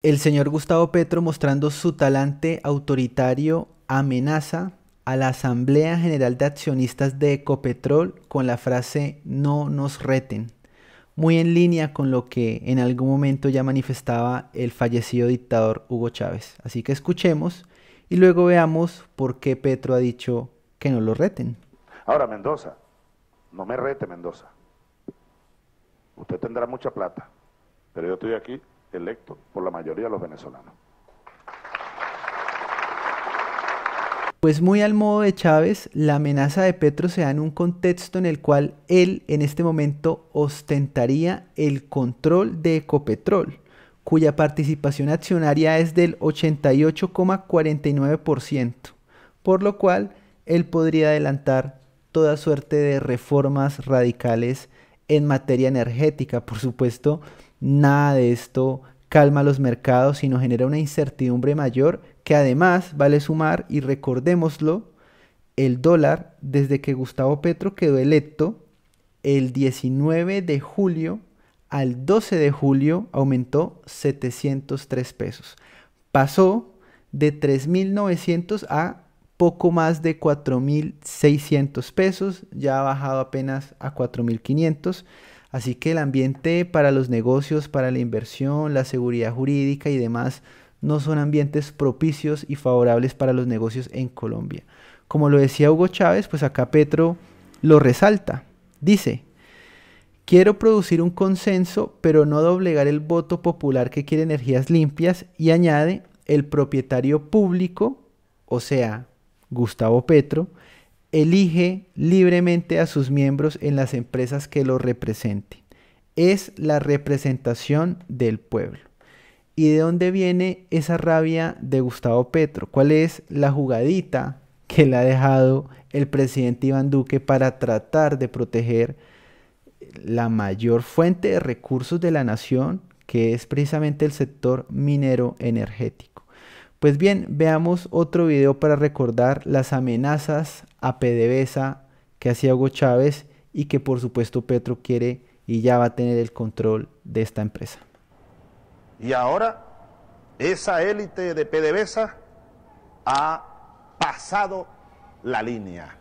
El señor Gustavo Petro, mostrando su talante autoritario, amenaza a la Asamblea General de Accionistas de Ecopetrol con la frase no nos reten, muy en línea con lo que en algún momento ya manifestaba el fallecido dictador Hugo Chávez. Así que escuchemos y luego veamos por qué Petro ha dicho que no lo reten. Ahora, Mendoza, no me rete Mendoza. Usted tendrá mucha plata, pero yo estoy aquí electo por la mayoría de los venezolanos. Pues muy al modo de Chávez, la amenaza de Petro se da en un contexto en el cual él en este momento ostentaría el control de Ecopetrol, cuya participación accionaria es del 88,49%, por lo cual él podría adelantar toda suerte de reformas radicales en materia energética. Por supuesto, nada de esto calma los mercados, sino genera una incertidumbre mayor que además vale sumar, y recordémoslo, el dólar, desde que Gustavo Petro quedó electo, el 19 de julio al 12 de julio aumentó 703 pesos. Pasó de 3.900 a poco más de 4.600 pesos, ya ha bajado apenas a 4.500. Así que el ambiente para los negocios, para la inversión, la seguridad jurídica y demás no son ambientes propicios y favorables para los negocios en Colombia. Como lo decía Hugo Chávez, pues acá Petro lo resalta. Dice, quiero producir un consenso, pero no doblegar el voto popular que quiere energías limpias y añade, el propietario público, o sea, Gustavo Petro, elige libremente a sus miembros en las empresas que lo representen. Es la representación del pueblo. ¿Y de dónde viene esa rabia de Gustavo Petro? ¿Cuál es la jugadita que le ha dejado el presidente Iván Duque para tratar de proteger la mayor fuente de recursos de la nación, que es precisamente el sector minero energético? Pues bien, veamos otro video para recordar las amenazas a PDVSA que hacía Hugo Chávez y que por supuesto Petro quiere y ya va a tener el control de esta empresa. Y ahora esa élite de PDVSA ha pasado la línea.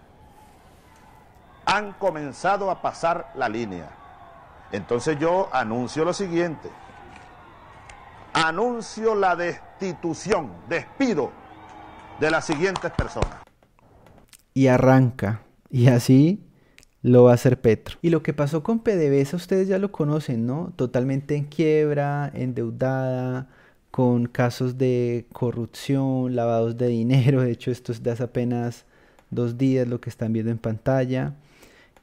Han comenzado a pasar la línea. Entonces yo anuncio lo siguiente. Anuncio la de destitución, despido de las siguientes personas. Y arranca. Y así lo va a hacer Petro. Y lo que pasó con PDVSA ustedes ya lo conocen, ¿no? Totalmente en quiebra, endeudada, con casos de corrupción, lavados de dinero. De hecho, esto es de hace apenas dos días lo que están viendo en pantalla.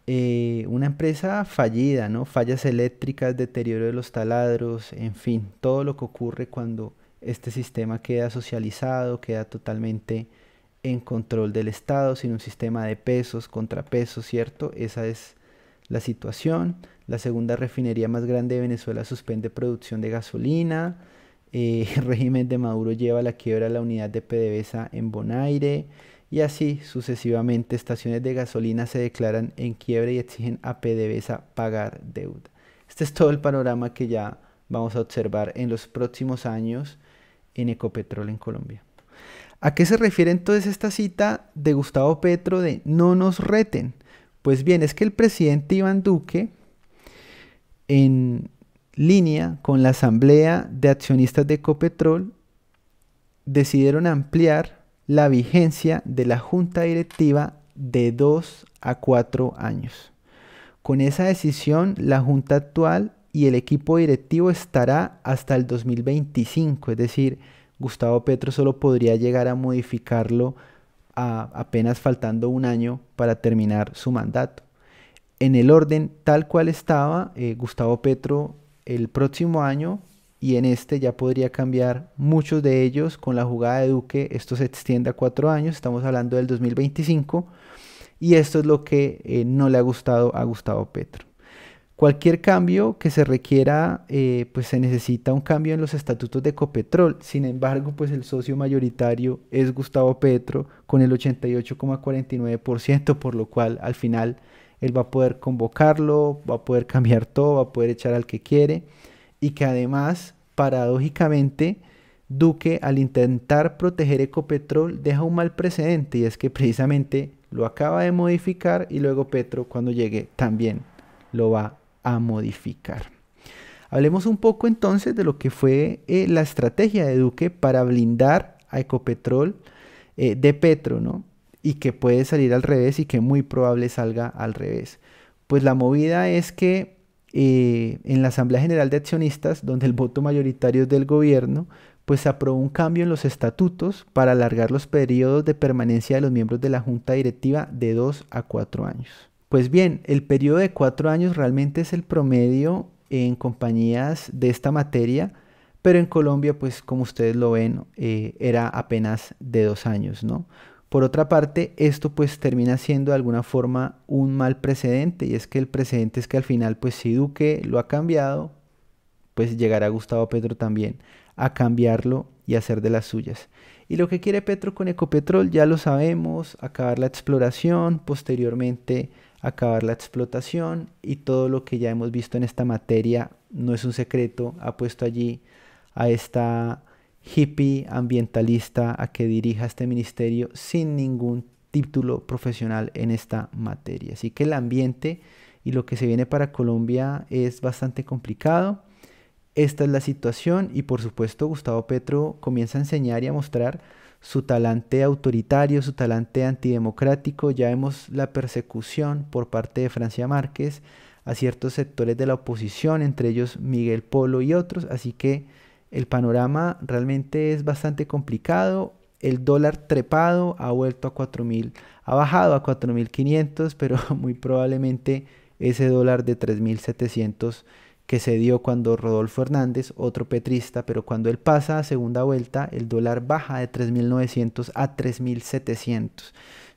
Eh, una empresa fallida, ¿no? Fallas eléctricas, deterioro de los taladros, en fin, todo lo que ocurre cuando este sistema queda socializado, queda totalmente en control del Estado, sin un sistema de pesos, contrapesos, ¿cierto? Esa es la situación. La segunda refinería más grande de Venezuela suspende producción de gasolina. Eh, el régimen de Maduro lleva a la quiebra la unidad de PDVSA en Bonaire. Y así sucesivamente, estaciones de gasolina se declaran en quiebra y exigen a PDVSA pagar deuda. Este es todo el panorama que ya vamos a observar en los próximos años en Ecopetrol en Colombia. ¿A qué se refiere entonces esta cita de Gustavo Petro de no nos reten? Pues bien, es que el presidente Iván Duque, en línea con la Asamblea de Accionistas de Ecopetrol, decidieron ampliar la vigencia de la Junta Directiva de dos a cuatro años. Con esa decisión, la Junta actual y el equipo directivo estará hasta el 2025, es decir, Gustavo Petro solo podría llegar a modificarlo apenas faltando un año para terminar su mandato. En el orden tal cual estaba, eh, Gustavo Petro el próximo año y en este ya podría cambiar muchos de ellos con la jugada de Duque. Esto se extiende a cuatro años, estamos hablando del 2025 y esto es lo que eh, no le ha gustado a Gustavo Petro. Cualquier cambio que se requiera, eh, pues se necesita un cambio en los estatutos de Ecopetrol. Sin embargo, pues el socio mayoritario es Gustavo Petro con el 88,49%, por lo cual al final él va a poder convocarlo, va a poder cambiar todo, va a poder echar al que quiere. Y que además, paradójicamente, Duque al intentar proteger Ecopetrol deja un mal precedente y es que precisamente lo acaba de modificar y luego Petro cuando llegue también lo va a modificar. Hablemos un poco entonces de lo que fue eh, la estrategia de Duque para blindar a Ecopetrol eh, de Petro, ¿no? Y que puede salir al revés y que muy probable salga al revés. Pues la movida es que eh, en la Asamblea General de Accionistas, donde el voto mayoritario es del gobierno, pues aprobó un cambio en los estatutos para alargar los periodos de permanencia de los miembros de la Junta Directiva de dos a cuatro años. Pues bien, el periodo de cuatro años realmente es el promedio en compañías de esta materia, pero en Colombia, pues como ustedes lo ven, eh, era apenas de dos años, ¿no? Por otra parte, esto pues termina siendo de alguna forma un mal precedente, y es que el precedente es que al final, pues si Duque lo ha cambiado, pues llegará Gustavo Petro también a cambiarlo y hacer de las suyas. Y lo que quiere Petro con Ecopetrol ya lo sabemos, acabar la exploración, posteriormente acabar la explotación y todo lo que ya hemos visto en esta materia no es un secreto, ha puesto allí a esta hippie ambientalista a que dirija este ministerio sin ningún título profesional en esta materia. Así que el ambiente y lo que se viene para Colombia es bastante complicado. Esta es la situación y por supuesto Gustavo Petro comienza a enseñar y a mostrar su talante autoritario, su talante antidemocrático. Ya vemos la persecución por parte de Francia Márquez a ciertos sectores de la oposición, entre ellos Miguel Polo y otros. Así que el panorama realmente es bastante complicado. El dólar trepado ha vuelto a 4.000, ha bajado a 4.500, pero muy probablemente ese dólar de 3.700 que se dio cuando Rodolfo Hernández, otro petrista, pero cuando él pasa a segunda vuelta, el dólar baja de 3.900 a 3.700.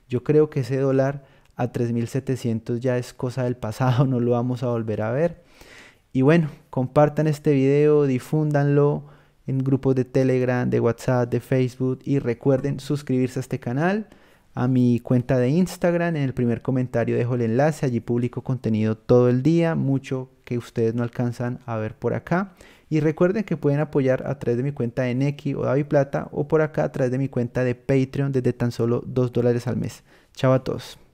Yo creo que ese dólar a 3.700 ya es cosa del pasado, no lo vamos a volver a ver. Y bueno, compartan este video, difúndanlo en grupos de Telegram, de WhatsApp, de Facebook y recuerden suscribirse a este canal a mi cuenta de Instagram. En el primer comentario dejo el enlace. Allí publico contenido todo el día, mucho que ustedes no alcanzan a ver por acá. Y recuerden que pueden apoyar a través de mi cuenta de Neki o David Plata o por acá a través de mi cuenta de Patreon desde tan solo 2 dólares al mes. Chao a todos.